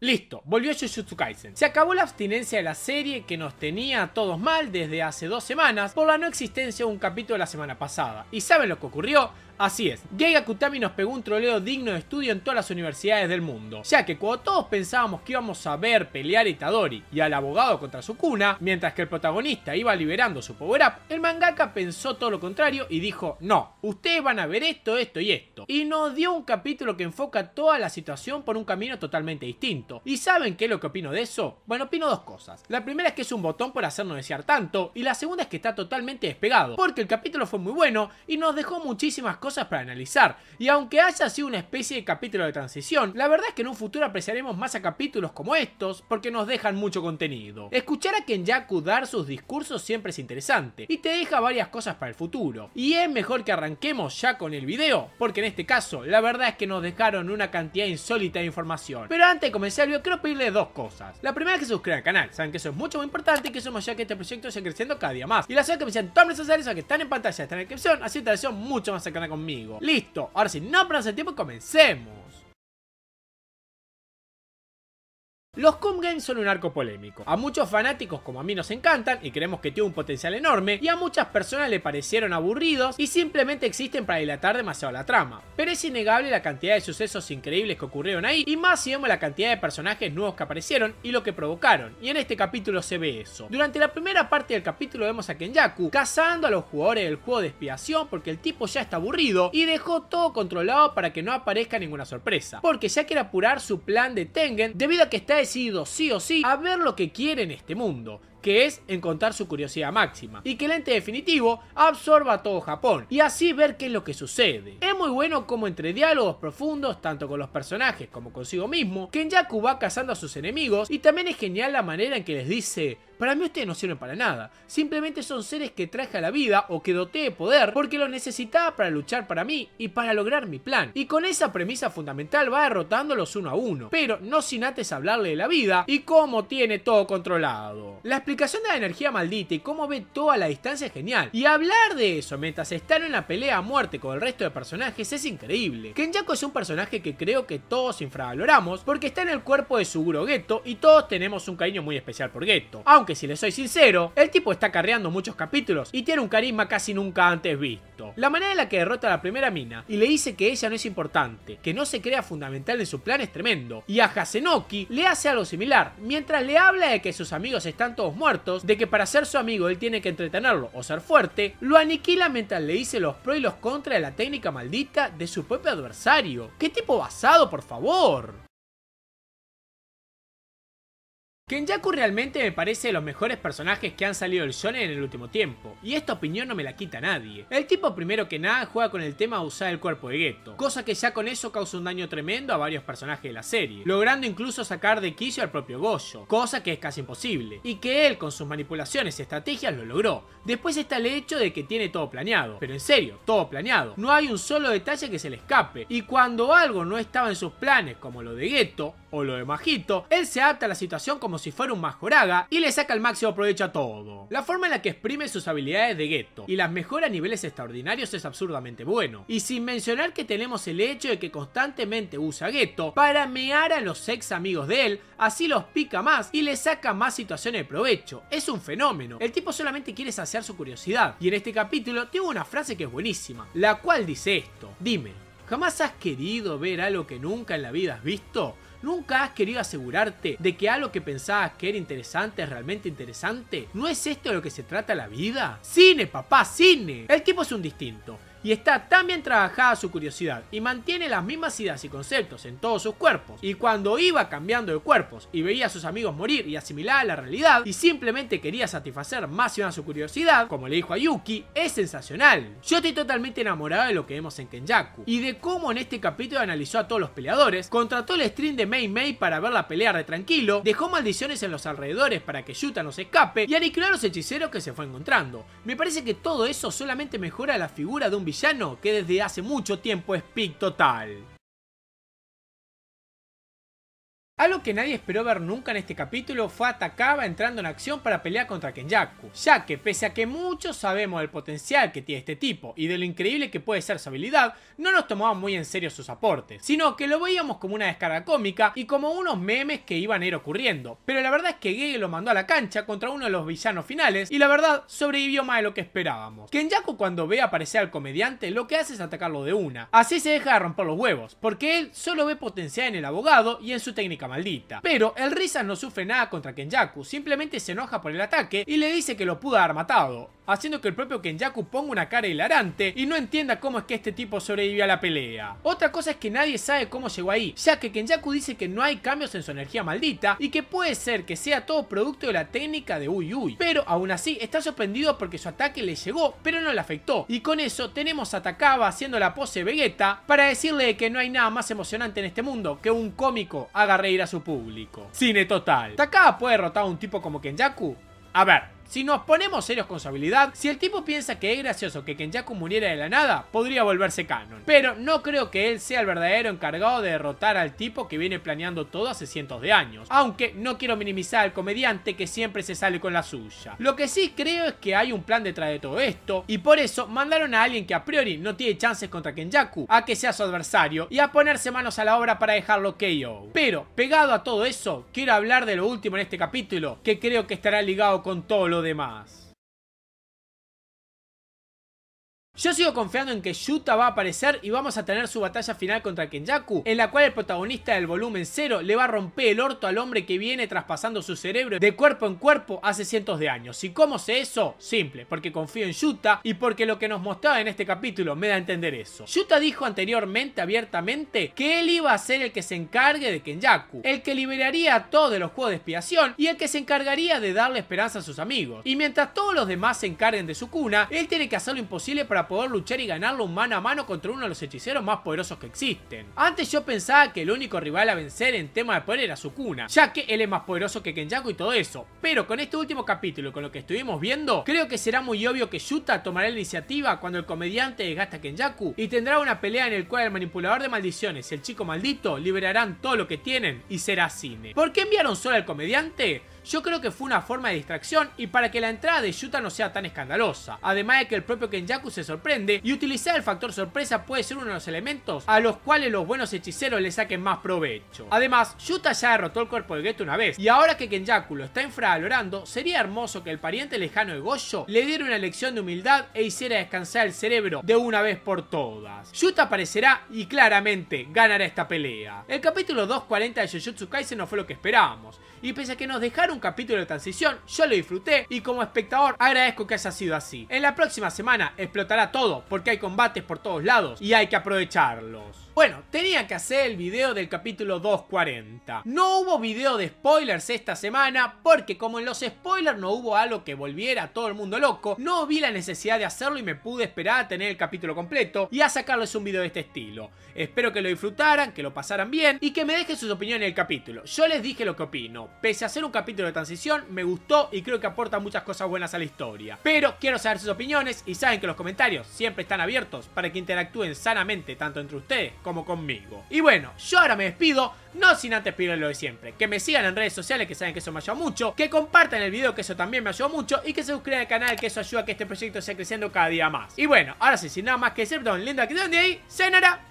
Listo, volvió Jujutsu Kaisen. Se acabó la abstinencia de la serie que nos tenía a todos mal desde hace dos semanas por la no existencia de un capítulo de la semana pasada. ¿Y saben lo que ocurrió? Así es, Geiga Kutami nos pegó un troleo digno de estudio en todas las universidades del mundo, ya que cuando todos pensábamos que íbamos a ver pelear a Itadori y al abogado contra su cuna, mientras que el protagonista iba liberando su power-up, el mangaka pensó todo lo contrario y dijo, no, ustedes van a ver esto, esto y esto. Y nos dio un capítulo que enfoca toda la situación por un camino totalmente distinto. ¿Y saben qué es lo que opino de eso? Bueno, opino dos cosas. La primera es que es un botón por hacernos desear tanto, y la segunda es que está totalmente despegado, porque el capítulo fue muy bueno y nos dejó muchísimas cosas para analizar. Y aunque haya sido una especie de capítulo de transición, la verdad es que en un futuro apreciaremos más a capítulos como estos porque nos dejan mucho contenido. Escuchar a Kenjaku dar sus discursos siempre es interesante y te deja varias cosas para el futuro. Y es mejor que arranquemos ya con el video, porque en este caso la verdad es que nos dejaron una cantidad insólita de información. Pero antes de comenzar yo quiero pedirle dos cosas. La primera es que se suscriban al canal, saben que eso es mucho muy importante y que somos ya que este proyecto sigue creciendo cada día más. Y la segunda que me sean tan que están en pantalla, están en descripción, así te mucho más cercana con Listo, ahora si no perdamos el tiempo comencemos. Los com son un arco polémico. A muchos fanáticos como a mí nos encantan y creemos que tiene un potencial enorme y a muchas personas le parecieron aburridos y simplemente existen para dilatar demasiado la trama. Pero es innegable la cantidad de sucesos increíbles que ocurrieron ahí y más si vemos la cantidad de personajes nuevos que aparecieron y lo que provocaron. Y en este capítulo se ve eso. Durante la primera parte del capítulo vemos a Kenyaku cazando a los jugadores del juego de expiación porque el tipo ya está aburrido y dejó todo controlado para que no aparezca ninguna sorpresa. Porque ya quiere apurar su plan de Tengen debido a que está sido sí o sí a ver lo que quiere en este mundo que es encontrar su curiosidad máxima y que el ente definitivo absorba todo Japón y así ver qué es lo que sucede. Es muy bueno como entre diálogos profundos tanto con los personajes como consigo mismo, Kenjaku va cazando a sus enemigos y también es genial la manera en que les dice para mí ustedes no sirven para nada. Simplemente son seres que traje a la vida o que doté de poder porque lo necesitaba para luchar para mí y para lograr mi plan. Y con esa premisa fundamental va derrotándolos uno a uno. Pero no sin antes hablarle de la vida y cómo tiene todo controlado. La explicación de la energía maldita y cómo ve toda la distancia es genial. Y hablar de eso mientras están en la pelea a muerte con el resto de personajes es increíble. Kenjaku es un personaje que creo que todos infravaloramos porque está en el cuerpo de Suguro Geto y todos tenemos un cariño muy especial por Geto. Aunque que si le soy sincero, el tipo está carreando muchos capítulos y tiene un carisma casi nunca antes visto. La manera en la que derrota a la primera mina y le dice que ella no es importante, que no se crea fundamental en su plan es tremendo. Y a Hasenoki le hace algo similar, mientras le habla de que sus amigos están todos muertos, de que para ser su amigo él tiene que entretenerlo o ser fuerte, lo aniquila mientras le dice los pros y los contras de la técnica maldita de su propio adversario. ¡Qué tipo basado, por favor! Kenjaku realmente me parece de los mejores personajes que han salido del shonen en el último tiempo, y esta opinión no me la quita nadie. El tipo primero que nada juega con el tema de usar el cuerpo de Geto, cosa que ya con eso causa un daño tremendo a varios personajes de la serie, logrando incluso sacar de quicio al propio Goyo, cosa que es casi imposible, y que él con sus manipulaciones y estrategias lo logró. Después está el hecho de que tiene todo planeado, pero en serio, todo planeado, no hay un solo detalle que se le escape, y cuando algo no estaba en sus planes como lo de Geto o lo de Majito, él se adapta a la situación como si fuera un majoraga y le saca el máximo provecho a todo. La forma en la que exprime sus habilidades de gueto y las mejora a niveles extraordinarios es absurdamente bueno. Y sin mencionar que tenemos el hecho de que constantemente usa gueto para mear a los ex amigos de él, así los pica más y le saca más situaciones de provecho. Es un fenómeno. El tipo solamente quiere saciar su curiosidad. Y en este capítulo tengo una frase que es buenísima, la cual dice esto. Dime, ¿jamás has querido ver algo que nunca en la vida has visto? ¿Nunca has querido asegurarte de que algo que pensabas que era interesante es realmente interesante? ¿No es esto de lo que se trata la vida? ¡Cine, papá, cine! El tipo es un distinto y está tan bien trabajada su curiosidad y mantiene las mismas ideas y conceptos en todos sus cuerpos. Y cuando iba cambiando de cuerpos y veía a sus amigos morir y asimilaba la realidad y simplemente quería satisfacer más y más su curiosidad, como le dijo a Yuki, es sensacional. Yo estoy totalmente enamorado de lo que vemos en Kenjaku y de cómo en este capítulo analizó a todos los peleadores, contrató el stream de Mei Mei para ver la pelear de tranquilo, dejó maldiciones en los alrededores para que Yuta no se escape y aniquiló a los hechiceros que se fue encontrando. Me parece que todo eso solamente mejora la figura de un villano que desde hace mucho tiempo es Pic Total. Algo que nadie esperó ver nunca en este capítulo fue Atacaba entrando en acción para pelear contra Kenjaku, ya que pese a que muchos sabemos del potencial que tiene este tipo y de lo increíble que puede ser su habilidad, no nos tomaban muy en serio sus aportes, sino que lo veíamos como una descarga cómica y como unos memes que iban a ir ocurriendo, pero la verdad es que Gege lo mandó a la cancha contra uno de los villanos finales y la verdad sobrevivió más de lo que esperábamos. Kenjaku cuando ve aparecer al comediante lo que hace es atacarlo de una, así se deja de romper los huevos, porque él solo ve potencial en el abogado y en su técnica maldita. Pero el Risa no sufre nada contra Kenjaku, simplemente se enoja por el ataque y le dice que lo pudo haber matado haciendo que el propio Kenjaku ponga una cara hilarante y no entienda cómo es que este tipo sobrevivió a la pelea. Otra cosa es que nadie sabe cómo llegó ahí, ya que Kenjaku dice que no hay cambios en su energía maldita y que puede ser que sea todo producto de la técnica de Uy Uy, pero aún así está sorprendido porque su ataque le llegó pero no le afectó y con eso tenemos a Takaba haciendo la pose Vegeta para decirle que no hay nada más emocionante en este mundo que un cómico haga reír a su público. Cine total. Takaba puede derrotar a un tipo como Kenjaku. A ver, si nos ponemos serios con su habilidad, si el tipo piensa que es gracioso que Kenjaku muriera de la nada, podría volverse canon. Pero no creo que él sea el verdadero encargado de derrotar al tipo que viene planeando todo hace cientos de años. Aunque no quiero minimizar al comediante que siempre se sale con la suya. Lo que sí creo es que hay un plan detrás de todo esto, y por eso mandaron a alguien que a priori no tiene chances contra Kenjaku, a que sea su adversario y a ponerse manos a la obra para dejarlo KO. Pero, pegado a todo eso, quiero hablar de lo último en este capítulo, que creo que estará ligado con todo lo demás. Yo sigo confiando en que Yuta va a aparecer y vamos a tener su batalla final contra Kenjaku, en la cual el protagonista del volumen 0 le va a romper el orto al hombre que viene traspasando su cerebro de cuerpo en cuerpo hace cientos de años. ¿Y cómo sé eso? Simple, porque confío en Yuta y porque lo que nos mostraba en este capítulo me da a entender eso. Yuta dijo anteriormente abiertamente que él iba a ser el que se encargue de Kenjaku, el que liberaría a todos los juegos de expiación y el que se encargaría de darle esperanza a sus amigos. Y mientras todos los demás se encarguen de su cuna, él tiene que hacer lo imposible para poder luchar y ganarlo mano a mano contra uno de los hechiceros más poderosos que existen. Antes yo pensaba que el único rival a vencer en tema de poder era Sukuna, ya que él es más poderoso que Kenjaku y todo eso, pero con este último capítulo y con lo que estuvimos viendo, creo que será muy obvio que Yuta tomará la iniciativa cuando el comediante desgasta a Kenjaku y tendrá una pelea en el cual el manipulador de maldiciones y el chico maldito liberarán todo lo que tienen y será cine. ¿Por qué enviaron solo al comediante? Yo creo que fue una forma de distracción y para que la entrada de Yuta no sea tan escandalosa. Además de que el propio Kenjaku se sorprende y utilizar el factor sorpresa puede ser uno de los elementos a los cuales los buenos hechiceros le saquen más provecho. Además, Yuta ya derrotó el cuerpo de Geto una vez y ahora que Kenjaku lo está infravalorando, sería hermoso que el pariente lejano de Goyo le diera una lección de humildad e hiciera descansar el cerebro de una vez por todas. Yuta aparecerá y claramente ganará esta pelea. El capítulo 240 de Jujutsu Kaisen no fue lo que esperábamos y pese a que nos dejaron un capítulo de transición, yo lo disfruté y como espectador agradezco que haya sido así. En la próxima semana explotará todo porque hay combates por todos lados y hay que aprovecharlos. Bueno, tenía que hacer el video del capítulo 240. No hubo video de spoilers esta semana porque como en los spoilers no hubo algo que volviera a todo el mundo loco, no vi la necesidad de hacerlo y me pude esperar a tener el capítulo completo y a sacarles un video de este estilo. Espero que lo disfrutaran, que lo pasaran bien y que me dejen sus opiniones en el capítulo. Yo les dije lo que opino. Pese a ser un capítulo de transición, me gustó y creo que aporta muchas cosas buenas a la historia. Pero quiero saber sus opiniones y saben que los comentarios siempre están abiertos para que interactúen sanamente tanto entre ustedes como conmigo. Y bueno, yo ahora me despido, no sin antes pedirles lo de siempre. Que me sigan en redes sociales, que saben que eso me ayuda mucho. Que compartan el video, que eso también me ayuda mucho. Y que se suscriban al canal, que eso ayuda a que este proyecto sea creciendo cada día más. Y bueno, ahora sí, sin nada más que decir, perdón, linda que de ahí, cenará.